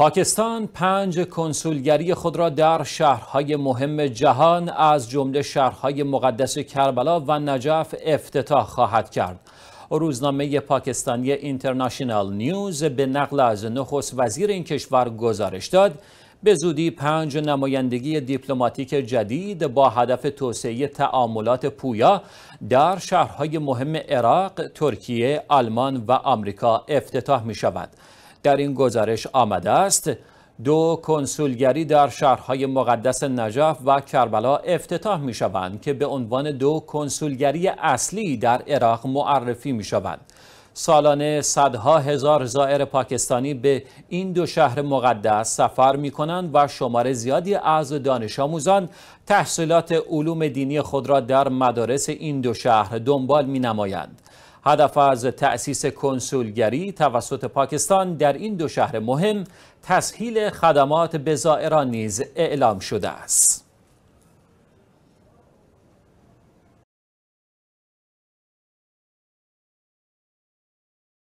پاکستان پنج کنسولگری خود را در شهرهای مهم جهان از جمله شهرهای مقدس کربلا و نجف افتتاح خواهد کرد. روزنامه پاکستانی اینترناشنال نیوز به نقل از نخست وزیر این کشور گزارش داد به زودی پنج نمایندگی دیپلماتیک جدید با هدف توسعه تعاملات پویا در شهرهای مهم عراق، ترکیه، آلمان و آمریکا افتتاح می شود. در این گزارش آمده است دو کنسولگری در شهرهای مقدس نجف و کربلا افتتاح می شوند که به عنوان دو کنسولگری اصلی در عراق معرفی می شوند. سالانه صدها هزار زائر پاکستانی به این دو شهر مقدس سفر می کنند و شمار زیادی از دانش آموزان تحصیلات علوم دینی خود را در مدارس این دو شهر دنبال می نمایند. هدف از تأسیس کنسولگری توسط پاکستان در این دو شهر مهم تسهیل خدمات به زائران نیز اعلام شده است.